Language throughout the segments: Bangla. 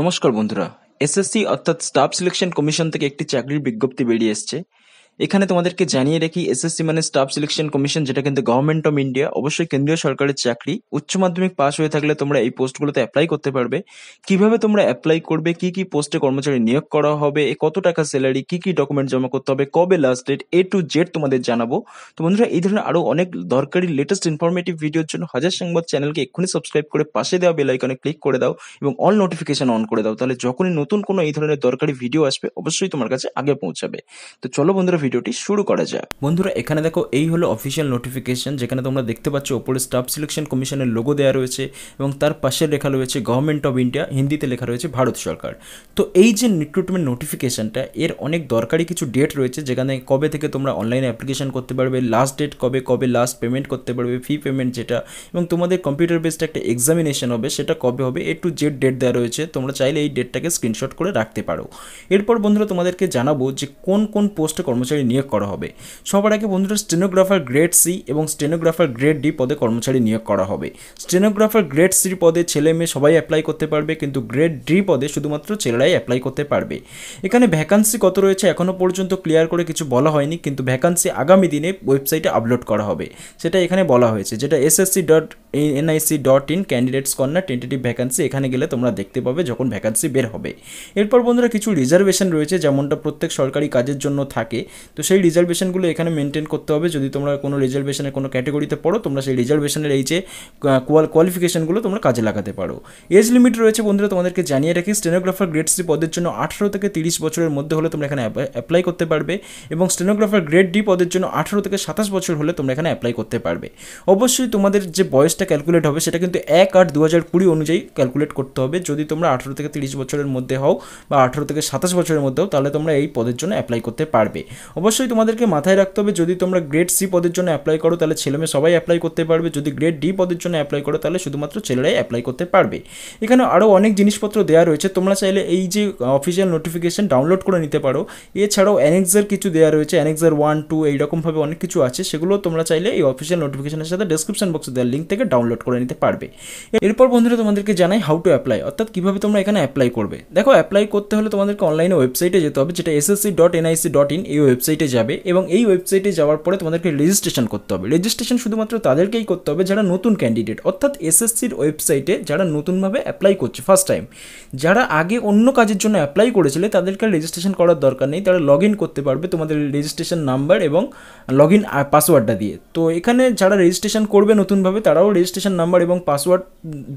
নমস্কার বন্ধুরা এসএসসি অর্থাৎ স্টাফ সিলেকশন কমিশন থেকে একটি চাকরির বিজ্ঞপ্তি বেরিয়ে এসেছে এখানে তোমাদেরকে জানিয়ে রাখি এসএসসি মানে স্টাফ সিলেকশন কমিশন যেটা কিন্তু গভর্নমেন্ট অফ ইন্ডিয়া অবশ্যই কেন্দ্রীয় সরকারের চাকরি উচ্চ মাধ্যমিক পাশ হয়ে থাকলে তোমরা এই পোস্টগুলোতে অ্যাপ্লাই করতে পারবে কিভাবে তোমরা অ্যাপ্লাই করবে কি কি পোস্টে কর্মচারী নিয়োগ করা হবে কত টাকা স্যালারি কি কি ডকুমেন্ট জমা করতে হবে কবে last date A to Z তোমাদের জানাবো তো বন্ধুরা এই ধরনের আরো অনেক দরকারি লেটেস্ট ইনফরমেটিভ ভিডিওর জন্য হাজার সংবাদ চ্যানেলকে এক্ষুনি সাবস্ক্রাইব করে পাশে দেওয়া বেল আইকনে ক্লিক করে দাও এবং অল নোটিফিকেশন অন করে দাও তাহলে যখনই নতুন কোনো এই ধরনের দরকারি ভিডিও আসবে অবশ্যই তোমার কাছে আগে পৌঁছাবে তো চলো বন্ধুরা ভিডিওটি শুরু করা যাক বন্ধুরা এখানে দেখো এই হলো অফিসিয়াল নোটিফিকেশন যেখানে তোমরা দেখতে পাচ্ছ ওপরে স্টাফ সিলেকশন কমিশনের লোগো দেওয়া রয়েছে এবং তার পাশে লেখা রয়েছে গভর্নমেন্ট অফ ইন্ডিয়া হিন্দিতে লেখা রয়েছে ভারত সরকার তো এই যে রিক্রুটমেন্ট নোটিফিকেশনটা এর অনেক দরকারি কিছু ডেট রয়েছে যেখানে কবে থেকে তোমরা অনলাইনে অ্যাপ্লিকেশন করতে পারবে লাস্ট ডেট কবে কবে লাস্ট পেমেন্ট করতে পারবে ফি পেমেন্ট যেটা এবং তোমাদের কম্পিউটার বেসড একটা এক্সামিনেশন হবে সেটা কবে হবে এ টু জেড ডেট দেওয়া রয়েছে তোমরা চাইলে এই ডেটটাকে স্ক্রিনশট করে রাখতে পারো এরপর বন্ধুরা তোমাদেরকে জানাবো যে কোন কোন পোস্টে কর্মচারী কর্মচারী নিয়োগ করা হবে সবার আগে বন্ধুরা স্টেনোগ্রাফার গ্রেড সি এবং স্টেনোগ্রাফার গ্রেড ডি পদে কর্মচারী নিয়োগ করা হবে স্টেনোগ্রাফার গ্রেড সি পদে ছেলে মেয়ে সবাই অ্যাপ্লাই করতে পারবে কিন্তু গ্রেড ডি পদে শুধুমাত্র ছেলেরাই অ্যাপ্লাই করতে পারবে এখানে ভ্যাকান্সি কত রয়েছে এখনও পর্যন্ত ক্লিয়ার করে কিছু বলা হয়নি কিন্তু ভ্যাকান্সি আগামী দিনে ওয়েবসাইটে আপলোড করা হবে সেটা এখানে বলা হয়েছে যেটা SSC dot NIC dot in candidates corner tentative vacancy এখানে গেলে তোমরা দেখতে পাবে যখন ভ্যাকান্সি বের হবে এরপর বন্ধুরা কিছু রিজার্ভেশন রয়েছে যেমনটা প্রত্যেক সরকারি কাজের জন্য থাকে তো সেই রিজার্ভেশনগুলো এখানে মেনটেন করতে হবে যদি তোমরা কোনো রিজার্ভেশনের কোনো ক্যাটাগরিতে পড়ো তোমরা সেই রিজার্ভেশনের এই যে কোয়ালিফিকেশনগুলো তোমরা কাজে লাগাতে পারো এজ লিমিট রয়েছে বন্ধুরা তোমাদেরকে জানিয়ে রাখি স্টেনোগ্রাফার গ্রেড সি পদের জন্য আঠারো থেকে তিরিশ বছরের মধ্যে হলে তোমরা এখানে অ্যাপ্লাই করতে পারবে এবং স্টেনোগ্রাফার গ্রেড ডি পদের জন্য আঠারো থেকে সাতাশ বছর হলে তোমরা এখানে অ্যাপ্লাই করতে পারবে অবশ্যই তোমাদের যে বয়সটা ক্যালকুলেট হবে সেটা কিন্তু এক আট দু হাজার কুড়ি অনুযায়ী ক্যালকুলেট করতে হবে যদি তোমরা আঠারো থেকে তিরিশ বছরের মধ্যে হও বা আঠারো থেকে সাতাশ বছরের মধ্যে হও তাহলে তোমরা এই পদের জন্য অ্যাপ্লাই করতে পারবে অবশ্যই তোমাদেরকে মাথায় রাখতে হবে যদি তোমরা গ্রেড সি পদের জন্য অ্যাপ্লাই করো তাহলে ছেলেমেয়ে সবাই অ্যাপ্লাই করতে পারবে যদি গ্রেড ডি পদের জন্য অ্যাপ্লাই করো তাহলে শুধুমাত্র ছেলেরাই অ্যাপ্লাই করতে পারবে এখানে আরও অনেক জিনিসপত্র দেওয়া রয়েছে তোমরা চাইলে এই যে অফিসিয়াল নোটিফিকেশান ডাউনলোড করে নিতে পারো এছাড়াও অ্যানেক্সার কিছু দেওয়া রয়েছে অ্যানেক্সার ওয়ান টু এইরকমভাবে অনেক কিছু আছে সেগুলো তোমরা চাইলে এই অফিসিয়াল নোটিফিকেশনের সাথে ডেসক্রিপশন বক্সে দেওয়ার লিঙ্ক থেকে ডাউনলোড করে নিতে পারবে এরপর বন্ধুরা তোমাদেরকে জানাই হাউ টু অ্যাপ্লাই অর্থাৎ কীভাবে তোমরা এখানে অ্যাপ্লাই করবে দেখো অ্যাপ্লাই করতে হলে তোমাদেরকে অনলাইনে ওয়েবসাইটে যেতে হবে যেটা SSC dot NIC dot in এই ওয়েবসাইট ওয়েবসাইটে যাবে এবং এই ওয়েবসাইটে যাওয়ার পরে তোমাদেরকে রেজিস্ট্রেশন করতে হবে রেজিস্ট্রেশন শুধুমাত্র তাদেরকেই করতে হবে যারা নতুন ক্যান্ডিডেট অর্থাৎ এসএসসির ওয়েবসাইটে যারা নতুনভাবে অ্যাপ্লাই করছে ফার্স্ট টাইম যারা আগে অন্য কাজের জন্য অ্যাপ্লাই করেছিলে তাদেরকে রেজিস্ট্রেশন করার দরকার নেই তারা লগ করতে পারবে তোমাদের রেজিস্ট্রেশন নাম্বার এবং লগ ইন পাসওয়ার্ডটা দিয়ে তো এখানে যারা রেজিস্ট্রেশন করবে নতুনভাবে তারাও রেজিস্ট্রেশন নাম্বার এবং পাসওয়ার্ড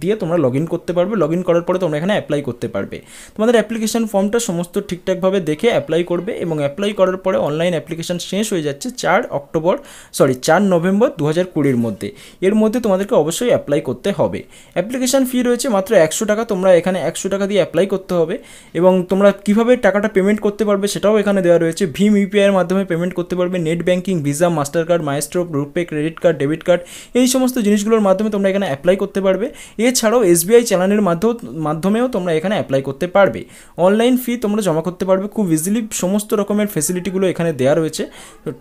দিয়ে তোমরা লগ করতে পারবে লগ করার পরে তোমরা এখানে অ্যাপ্লাই করতে পারবে তোমাদের অ্যাপ্লিকেশন ফর্মটা সমস্ত ঠিকঠাকভাবে দেখে অ্যাপ্লাই করবে এবং অ্যাপ্লাই করার পরে অনলাইন অনলাইন অ্যাপ্লিকেশান শেষ হয়ে যাচ্ছে চার অক্টোবর সরি চার নভেম্বর দু হাজার কুড়ির মধ্যে এর মধ্যে তোমাদেরকে অবশ্যই অ্যাপ্লাই করতে হবে অ্যাপ্লিকেশান ফি রয়েছে মাত্র একশো টাকা তোমরা এখানে একশো টাকা দিয়ে অ্যাপ্লাই করতে হবে এবং তোমরা কীভাবে টাকাটা পেমেন্ট করতে পারবে সেটাও এখানে দেওয়া রয়েছে ভিম ইউপিআইয়ের মাধ্যমে পেমেন্ট করতে পারবে net banking Visa Mastercard Maestro RuPay credit card debit card এই সমস্ত জিনিসগুলোর মাধ্যমে তোমরা এখানে অ্যাপ্লাই করতে পারবে এছাড়াও এসবিআই চ্যানেলের মাধ্যমে মাধ্যমেও তোমরা এখানে অ্যাপ্লাই করতে পারবে অনলাইন ফি তোমরা জমা করতে পারবে খুব ইজিলি সমস্ত রকমের ফেসিলিটিগুলো এখানে এখানে দেওয়া রয়েছে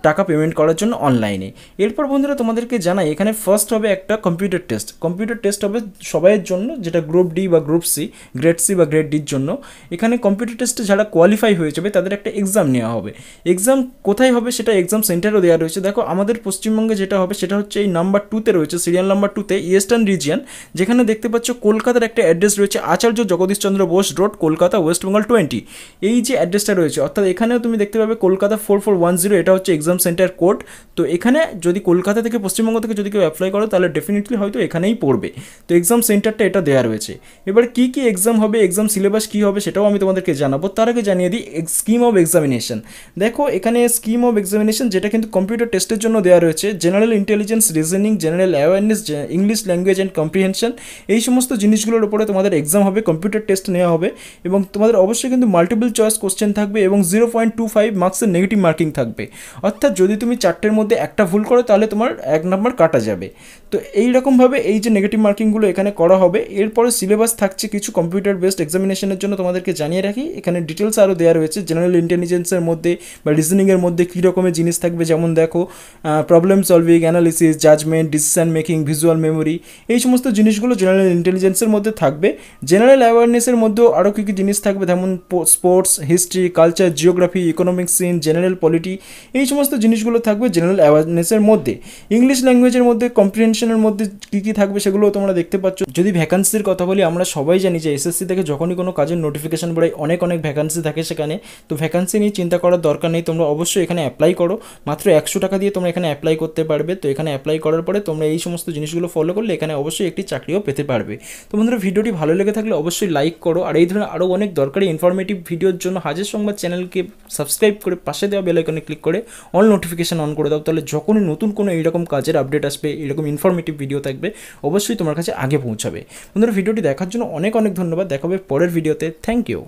টাকা পেমেন্ট করার জন্য অনলাইনে এরপর বন্ধুরা তোমাদেরকে জানাই এখানে ফার্স্ট হবে একটা কম্পিউটার টেস্ট কম্পিউটার টেস্ট হবে সবাইয়ের জন্য যেটা গ্রুপ ডি বা গ্রুপ সি গ্রেড সি বা গ্রেড ডির জন্য এখানে কম্পিউটার টেস্টে যারা কোয়ালিফাই হয়ে যাবে তাদের একটা এক্সাম নেওয়া হবে এক্সাম কোথায় হবে সেটা এক্সাম সেন্টারও দেওয়া রয়েছে দেখো আমাদের পশ্চিমবঙ্গে যেটা হবে সেটা হচ্ছে এই নাম্বার টুতে রয়েছে সিরিয়াল নাম্বার টুতে ইয়েস্টার্ন রিজিয়ান যেখানে দেখতে পাচ্ছ কলকাতার একটা অ্যাড্রেস রয়েছে আচার্য জগদীশ চন্দ্র বোস রোড কলকাতা ওয়েস্ট বেঙ্গল টোয়েন্টি এই যে অ্যাড্রেসটা রয়েছে অর্থাৎ এখানেও তুমি দেখতে পাবে Kolkata four four one zero এটা হচ্ছে এক্সাম সেন্টার কোড তো এখানে যদি কলকাতা থেকে পশ্চিমবঙ্গ থেকে যদি কেউ অ্যাপ্লাই করো তাহলে ডেফিনেটলি হয়তো এখানেই পড়বে তো এক্সাম সেন্টারটা এটা দেওয়া রয়েছে এবার কি কি এক্সাম হবে এক্সাম সিলেবাস কী হবে সেটাও আমি তোমাদেরকে জানাবো তার আগে জানিয়ে দিই স্কিম অফ এক্সামিনেশন দেখো এখানে স্কিম অফ এক্সামিনেশন যেটা কিন্তু কম্পিউটার টেস্টের জন্য দেওয়া রয়েছে general intelligence reasoning general awareness English language and comprehension এই সমস্ত জিনিসগুলোর উপরে তোমাদের এক্সাম হবে কম্পিউটার টেস্ট নেওয়া হবে এবং তোমাদের অবশ্যই কিন্তু মাল্টিপল চয়েস কোশ্চেন থাকবে এবং জিরো পয়েন্ট টু ফাইভ মার্কসের নেগেটিভ মার্কিং থাকবে অর্থাৎ যদি তুমি চারটের মধ্যে একটা ভুল করো তাহলে তোমার এক নম্বর কাটা যাবে তো এই রকমভাবে এই যে নেগেটিভ মার্কিংগুলো এখানে করা হবে এরপরে সিলেবাস থাকছে কিছু কম্পিউটার বেসড এক্সামিনেশনের জন্য তোমাদেরকে জানিয়ে রাখি এখানে ডিটেলস আরও দেওয়া রয়েছে জেনারেল ইন্টেলিজেন্সের মধ্যে বা রিজনিংয়ের মধ্যে কী রকমের জিনিস থাকবে যেমন দেখো problem solving analysis judgement decision making visual memory এই সমস্ত জিনিসগুলো জেনারেল ইন্টেলিজেন্সের মধ্যে থাকবে জেনারেল অ্যাওয়ারনেসের মধ্যেও আরও কী কী জিনিস থাকবে যেমন sports history culture geography economic scene general polity এই সমস্ত জিনিসগুলো থাকবে জেনারেল অ্যাওয়ারনেসের মধ্যে ইংলিশ ল্যাঙ্গুয়েজের মধ্যে কম্প্রিহেন ডিস্টিংশনের মধ্যে কী কী থাকবে সেগুলো তোমরা দেখতে পাচ্ছ যদি ভ্যাকান্সির কথা বলি আমরা সবাই জানি যে এসএসসি থেকে যখনই কোনো কাজের নোটিফিকেশন বেরোয় অনেক অনেক ভ্যাকান্সি থাকে সেখানে তো ভ্যাকান্সি নিয়ে চিন্তা করার দরকার নেই তোমরা অবশ্যই এখানে অ্যাপ্লাই করো মাত্র একশো টাকা দিয়ে তোমরা এখানে অ্যাপ্লাই করতে পারবে তো এখানে অ্যাপ্লাই করার পরে তোমরা এই সমস্ত জিনিসগুলো ফলো করলে এখানে অবশ্যই একটি চাকরিও পেতে পারবে তো বন্ধুরা ভিডিওটি ভালো লেগে থাকলে অবশ্যই লাইক করো আর এই ধরনের আরও অনেক দরকারি ইনফরমেটিভ ভিডিওর জন্য হাজার সংবাদ চ্যানেলকে সাবস্ক্রাইব করে পাশে দেওয়া বেলাইকনে ক্লিক করে অল নোটিফিকেশান অন করে দাও তাহলে যখনই নতুন কোনো এইরকম কাজের আপডেট আসবে এরকম ইনফরমেটিভ ইনফরমেটিভ ভিডিও থাকবে অবশ্যই তোমার কাছে আগে পৌঁছাবে বন্ধুরা ভিডিওটি দেখার জন্য অনেক অনেক ধন্যবাদ দেখাবে পরের ভিডিওতে থ্যাংক ইউ